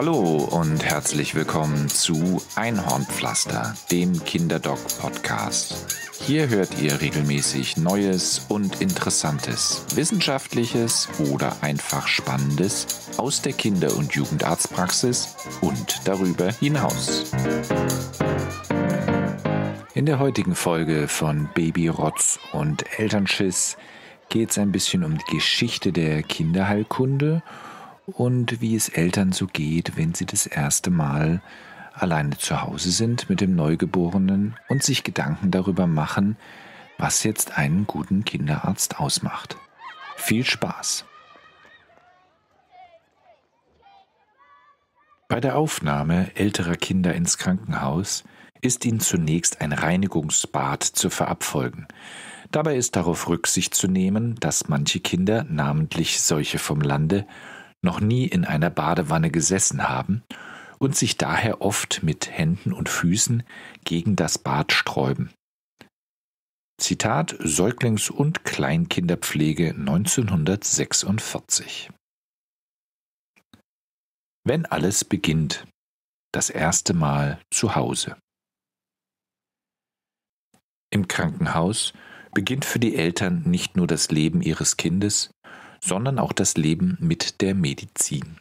Hallo und herzlich willkommen zu Einhornpflaster, dem Kinderdoc-Podcast. Hier hört ihr regelmäßig Neues und Interessantes, Wissenschaftliches oder einfach Spannendes aus der Kinder- und Jugendarztpraxis und darüber hinaus. In der heutigen Folge von Babyrotz und Elternschiss geht es ein bisschen um die Geschichte der Kinderheilkunde und und wie es Eltern so geht, wenn sie das erste Mal alleine zu Hause sind mit dem Neugeborenen und sich Gedanken darüber machen, was jetzt einen guten Kinderarzt ausmacht. Viel Spaß! Bei der Aufnahme älterer Kinder ins Krankenhaus ist ihnen zunächst ein Reinigungsbad zu verabfolgen. Dabei ist darauf Rücksicht zu nehmen, dass manche Kinder, namentlich solche vom Lande, noch nie in einer Badewanne gesessen haben und sich daher oft mit Händen und Füßen gegen das Bad sträuben. Zitat Säuglings- und Kleinkinderpflege 1946 Wenn alles beginnt, das erste Mal zu Hause. Im Krankenhaus beginnt für die Eltern nicht nur das Leben ihres Kindes, sondern auch das Leben mit der Medizin.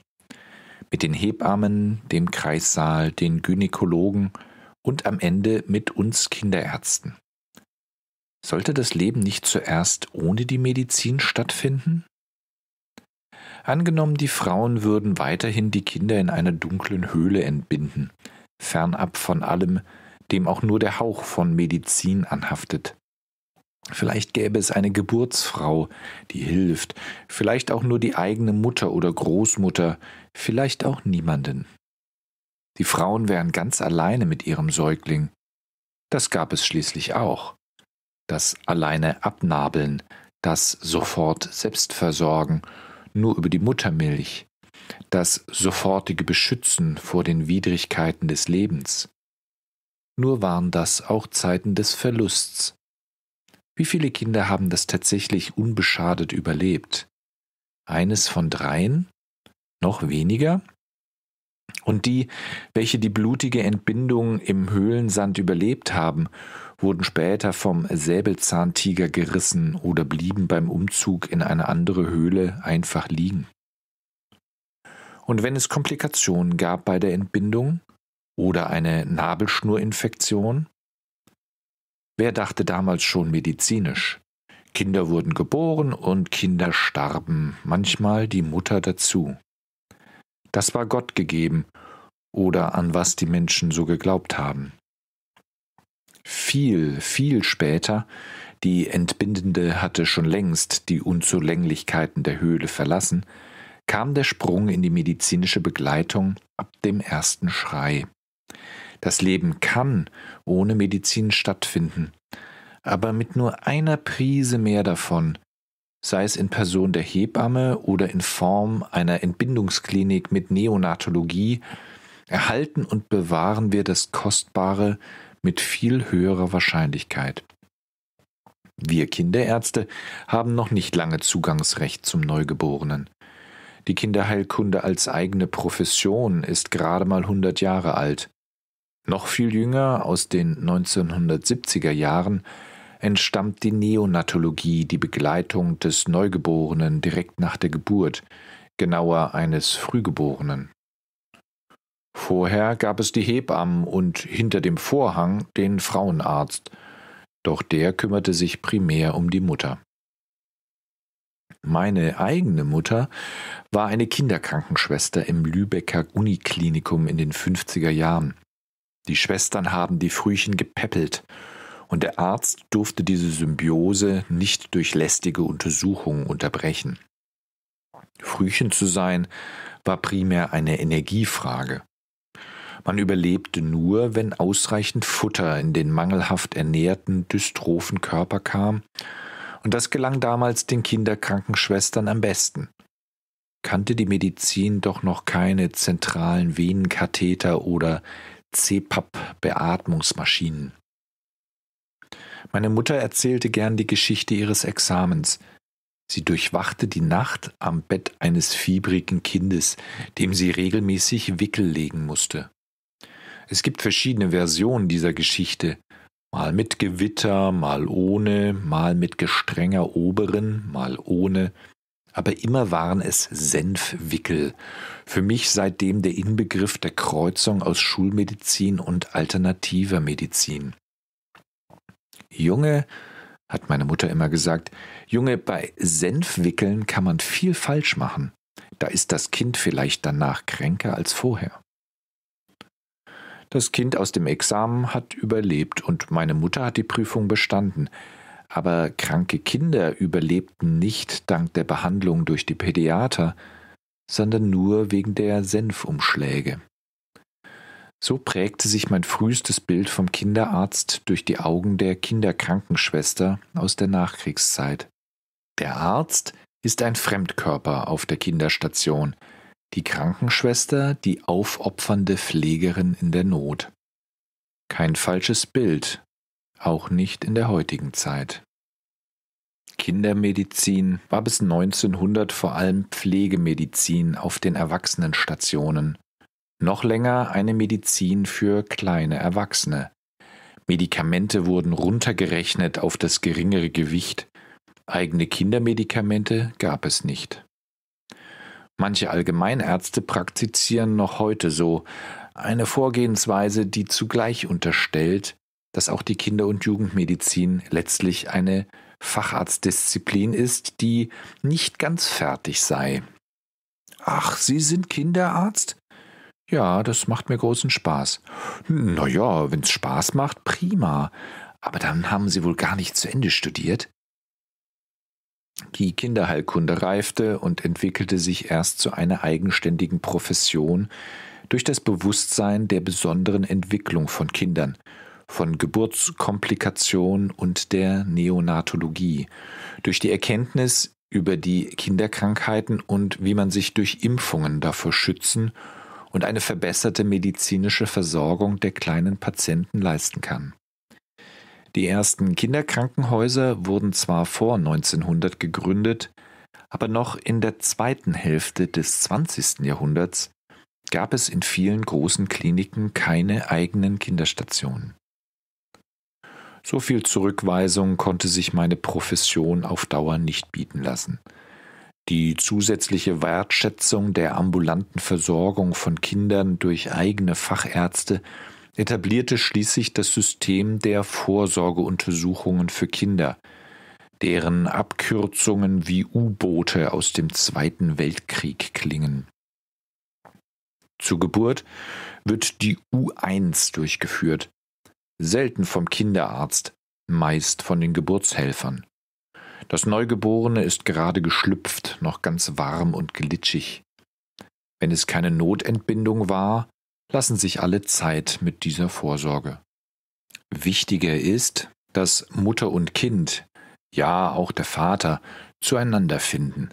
Mit den Hebammen, dem Kreissaal, den Gynäkologen und am Ende mit uns Kinderärzten. Sollte das Leben nicht zuerst ohne die Medizin stattfinden? Angenommen, die Frauen würden weiterhin die Kinder in einer dunklen Höhle entbinden, fernab von allem, dem auch nur der Hauch von Medizin anhaftet. Vielleicht gäbe es eine Geburtsfrau, die hilft, vielleicht auch nur die eigene Mutter oder Großmutter, vielleicht auch niemanden. Die Frauen wären ganz alleine mit ihrem Säugling. Das gab es schließlich auch. Das alleine abnabeln, das sofort Selbstversorgen, nur über die Muttermilch, das sofortige Beschützen vor den Widrigkeiten des Lebens. Nur waren das auch Zeiten des Verlusts, wie viele Kinder haben das tatsächlich unbeschadet überlebt? Eines von dreien? Noch weniger? Und die, welche die blutige Entbindung im Höhlensand überlebt haben, wurden später vom Säbelzahntiger gerissen oder blieben beim Umzug in eine andere Höhle einfach liegen. Und wenn es Komplikationen gab bei der Entbindung oder eine Nabelschnurinfektion, Wer dachte damals schon medizinisch? Kinder wurden geboren und Kinder starben, manchmal die Mutter dazu. Das war Gott gegeben oder an was die Menschen so geglaubt haben. Viel, viel später, die Entbindende hatte schon längst die Unzulänglichkeiten der Höhle verlassen, kam der Sprung in die medizinische Begleitung ab dem ersten Schrei. Das Leben kann ohne Medizin stattfinden, aber mit nur einer Prise mehr davon, sei es in Person der Hebamme oder in Form einer Entbindungsklinik mit Neonatologie, erhalten und bewahren wir das Kostbare mit viel höherer Wahrscheinlichkeit. Wir Kinderärzte haben noch nicht lange Zugangsrecht zum Neugeborenen. Die Kinderheilkunde als eigene Profession ist gerade mal 100 Jahre alt. Noch viel jünger, aus den 1970er Jahren, entstammt die Neonatologie, die Begleitung des Neugeborenen direkt nach der Geburt, genauer eines Frühgeborenen. Vorher gab es die Hebammen und hinter dem Vorhang den Frauenarzt, doch der kümmerte sich primär um die Mutter. Meine eigene Mutter war eine Kinderkrankenschwester im Lübecker Uniklinikum in den 50er Jahren. Die Schwestern haben die Frühchen gepäppelt, und der Arzt durfte diese Symbiose nicht durch lästige Untersuchungen unterbrechen. Frühchen zu sein war primär eine Energiefrage. Man überlebte nur, wenn ausreichend Futter in den mangelhaft ernährten, dystrophen Körper kam, und das gelang damals den Kinderkrankenschwestern am besten. Kannte die Medizin doch noch keine zentralen Venenkatheter oder CPAP-Beatmungsmaschinen. Meine Mutter erzählte gern die Geschichte ihres Examens. Sie durchwachte die Nacht am Bett eines fiebrigen Kindes, dem sie regelmäßig Wickel legen musste. Es gibt verschiedene Versionen dieser Geschichte, mal mit Gewitter, mal ohne, mal mit gestrenger Oberin, mal ohne, aber immer waren es Senfwickel. Für mich seitdem der Inbegriff der Kreuzung aus Schulmedizin und alternativer Medizin. Junge, hat meine Mutter immer gesagt, Junge, bei Senfwickeln kann man viel falsch machen. Da ist das Kind vielleicht danach kränker als vorher. Das Kind aus dem Examen hat überlebt und meine Mutter hat die Prüfung bestanden. Aber kranke Kinder überlebten nicht dank der Behandlung durch die Pädiater, sondern nur wegen der Senfumschläge. So prägte sich mein frühestes Bild vom Kinderarzt durch die Augen der Kinderkrankenschwester aus der Nachkriegszeit. Der Arzt ist ein Fremdkörper auf der Kinderstation, die Krankenschwester die aufopfernde Pflegerin in der Not. Kein falsches Bild, auch nicht in der heutigen Zeit. Kindermedizin war bis 1900 vor allem Pflegemedizin auf den Erwachsenenstationen, noch länger eine Medizin für kleine Erwachsene. Medikamente wurden runtergerechnet auf das geringere Gewicht, eigene Kindermedikamente gab es nicht. Manche Allgemeinärzte praktizieren noch heute so, eine Vorgehensweise, die zugleich unterstellt, dass auch die Kinder- und Jugendmedizin letztlich eine Facharztdisziplin ist, die nicht ganz fertig sei. Ach, Sie sind Kinderarzt? Ja, das macht mir großen Spaß. Na ja, wenn's Spaß macht, prima. Aber dann haben Sie wohl gar nicht zu Ende studiert? Die Kinderheilkunde reifte und entwickelte sich erst zu einer eigenständigen Profession durch das Bewusstsein der besonderen Entwicklung von Kindern von Geburtskomplikation und der Neonatologie, durch die Erkenntnis über die Kinderkrankheiten und wie man sich durch Impfungen davor schützen und eine verbesserte medizinische Versorgung der kleinen Patienten leisten kann. Die ersten Kinderkrankenhäuser wurden zwar vor 1900 gegründet, aber noch in der zweiten Hälfte des 20. Jahrhunderts gab es in vielen großen Kliniken keine eigenen Kinderstationen. So viel Zurückweisung konnte sich meine Profession auf Dauer nicht bieten lassen. Die zusätzliche Wertschätzung der ambulanten Versorgung von Kindern durch eigene Fachärzte etablierte schließlich das System der Vorsorgeuntersuchungen für Kinder, deren Abkürzungen wie U-Boote aus dem Zweiten Weltkrieg klingen. Zur Geburt wird die U1 durchgeführt, selten vom Kinderarzt, meist von den Geburtshelfern. Das Neugeborene ist gerade geschlüpft, noch ganz warm und glitschig. Wenn es keine Notentbindung war, lassen sich alle Zeit mit dieser Vorsorge. Wichtiger ist, dass Mutter und Kind, ja auch der Vater, zueinander finden.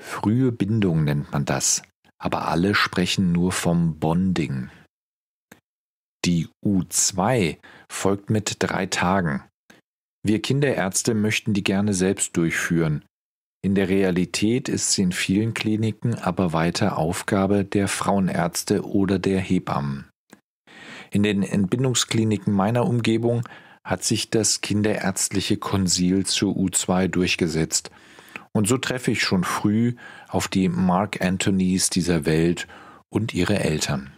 Frühe Bindung nennt man das, aber alle sprechen nur vom Bonding. Die U2 folgt mit drei Tagen. Wir Kinderärzte möchten die gerne selbst durchführen. In der Realität ist sie in vielen Kliniken aber weiter Aufgabe der Frauenärzte oder der Hebammen. In den Entbindungskliniken meiner Umgebung hat sich das kinderärztliche Konsil zur U2 durchgesetzt. Und so treffe ich schon früh auf die Mark Antonys dieser Welt und ihre Eltern.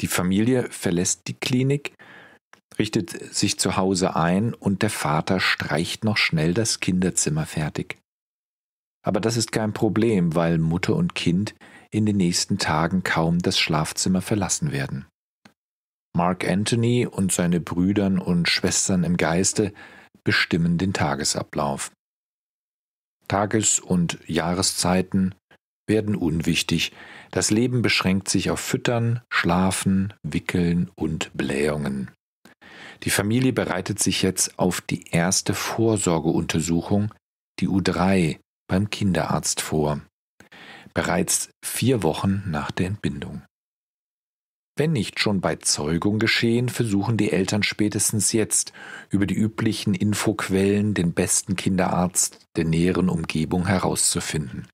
Die Familie verlässt die Klinik, richtet sich zu Hause ein und der Vater streicht noch schnell das Kinderzimmer fertig. Aber das ist kein Problem, weil Mutter und Kind in den nächsten Tagen kaum das Schlafzimmer verlassen werden. Mark Anthony und seine Brüdern und Schwestern im Geiste bestimmen den Tagesablauf. Tages- und Jahreszeiten, werden unwichtig. Das Leben beschränkt sich auf Füttern, Schlafen, Wickeln und Blähungen. Die Familie bereitet sich jetzt auf die erste Vorsorgeuntersuchung, die U3, beim Kinderarzt vor. Bereits vier Wochen nach der Entbindung. Wenn nicht schon bei Zeugung geschehen, versuchen die Eltern spätestens jetzt über die üblichen Infoquellen den besten Kinderarzt der näheren Umgebung herauszufinden.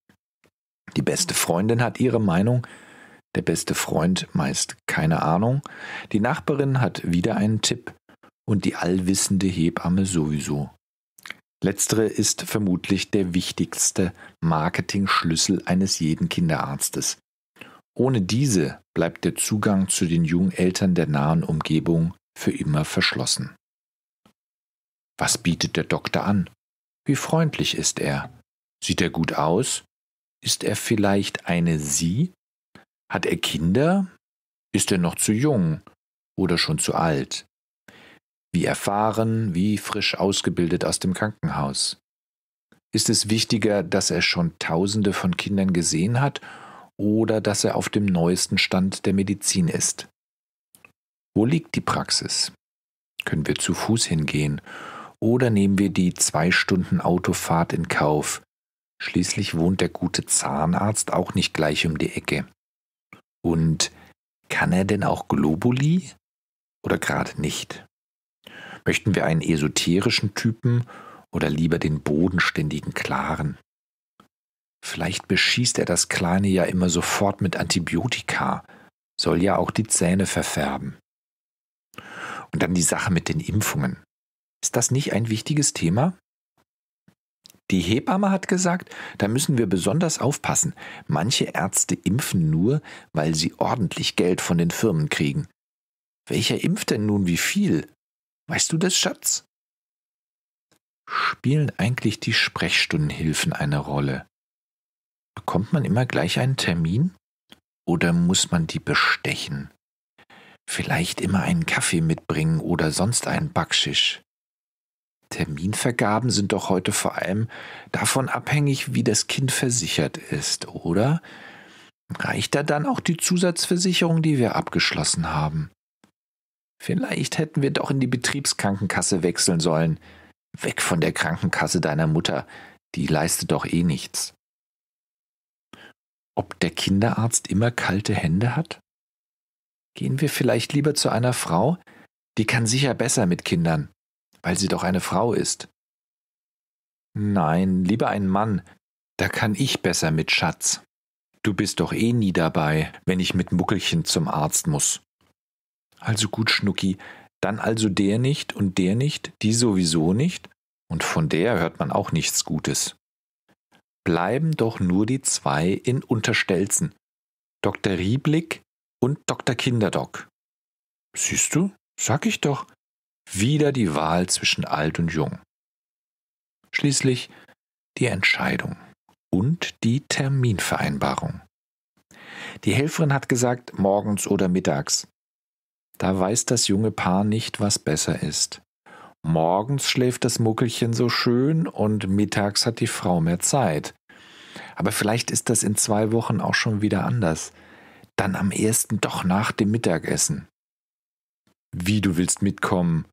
Die beste Freundin hat ihre Meinung, der beste Freund meist keine Ahnung, die Nachbarin hat wieder einen Tipp und die allwissende Hebamme sowieso. Letztere ist vermutlich der wichtigste Marketing-Schlüssel eines jeden Kinderarztes. Ohne diese bleibt der Zugang zu den jungen Eltern der nahen Umgebung für immer verschlossen. Was bietet der Doktor an? Wie freundlich ist er? Sieht er gut aus? Ist er vielleicht eine Sie? Hat er Kinder? Ist er noch zu jung oder schon zu alt? Wie erfahren, wie frisch ausgebildet aus dem Krankenhaus? Ist es wichtiger, dass er schon Tausende von Kindern gesehen hat oder dass er auf dem neuesten Stand der Medizin ist? Wo liegt die Praxis? Können wir zu Fuß hingehen oder nehmen wir die zwei Stunden Autofahrt in Kauf, Schließlich wohnt der gute Zahnarzt auch nicht gleich um die Ecke. Und kann er denn auch Globuli? Oder gerade nicht? Möchten wir einen esoterischen Typen oder lieber den bodenständigen Klaren? Vielleicht beschießt er das Kleine ja immer sofort mit Antibiotika, soll ja auch die Zähne verfärben. Und dann die Sache mit den Impfungen. Ist das nicht ein wichtiges Thema? Die Hebamme hat gesagt, da müssen wir besonders aufpassen. Manche Ärzte impfen nur, weil sie ordentlich Geld von den Firmen kriegen. Welcher impft denn nun wie viel? Weißt du das, Schatz? Spielen eigentlich die Sprechstundenhilfen eine Rolle? Bekommt man immer gleich einen Termin? Oder muss man die bestechen? Vielleicht immer einen Kaffee mitbringen oder sonst einen Backschisch. Terminvergaben sind doch heute vor allem davon abhängig, wie das Kind versichert ist, oder? Reicht da dann auch die Zusatzversicherung, die wir abgeschlossen haben? Vielleicht hätten wir doch in die Betriebskrankenkasse wechseln sollen. Weg von der Krankenkasse deiner Mutter, die leistet doch eh nichts. Ob der Kinderarzt immer kalte Hände hat? Gehen wir vielleicht lieber zu einer Frau, die kann sicher besser mit Kindern weil sie doch eine Frau ist. Nein, lieber ein Mann, da kann ich besser mit Schatz. Du bist doch eh nie dabei, wenn ich mit Muckelchen zum Arzt muss. Also gut, Schnucki, dann also der nicht und der nicht, die sowieso nicht, und von der hört man auch nichts Gutes. Bleiben doch nur die zwei in Unterstelzen, Dr. Rieblick und Dr. Kinderdock. Siehst du, sag ich doch, wieder die Wahl zwischen alt und jung. Schließlich die Entscheidung und die Terminvereinbarung. Die Helferin hat gesagt, morgens oder mittags. Da weiß das junge Paar nicht, was besser ist. Morgens schläft das Muckelchen so schön und mittags hat die Frau mehr Zeit. Aber vielleicht ist das in zwei Wochen auch schon wieder anders. Dann am ersten doch nach dem Mittagessen. Wie, du willst mitkommen?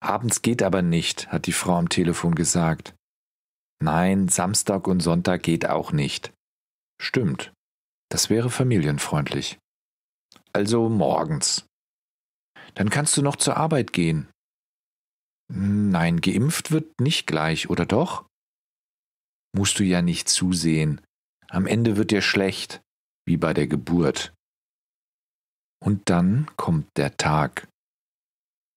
Abends geht aber nicht, hat die Frau am Telefon gesagt. Nein, Samstag und Sonntag geht auch nicht. Stimmt. Das wäre familienfreundlich. Also morgens. Dann kannst du noch zur Arbeit gehen. Nein, geimpft wird nicht gleich, oder doch? Musst du ja nicht zusehen. Am Ende wird dir schlecht, wie bei der Geburt. Und dann kommt der Tag.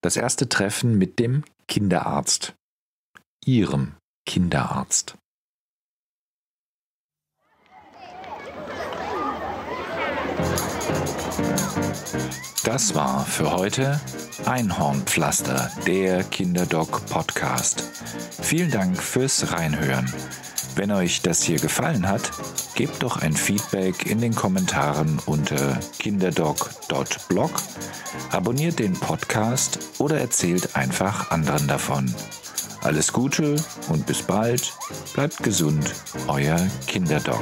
Das erste Treffen mit dem Kinderarzt. Ihrem Kinderarzt. Das war für heute Einhornpflaster, der Kinderdoc-Podcast. Vielen Dank fürs Reinhören. Wenn euch das hier gefallen hat, gebt doch ein Feedback in den Kommentaren unter kinderdoc.blog, abonniert den Podcast oder erzählt einfach anderen davon. Alles Gute und bis bald. Bleibt gesund, euer Kinderdoc.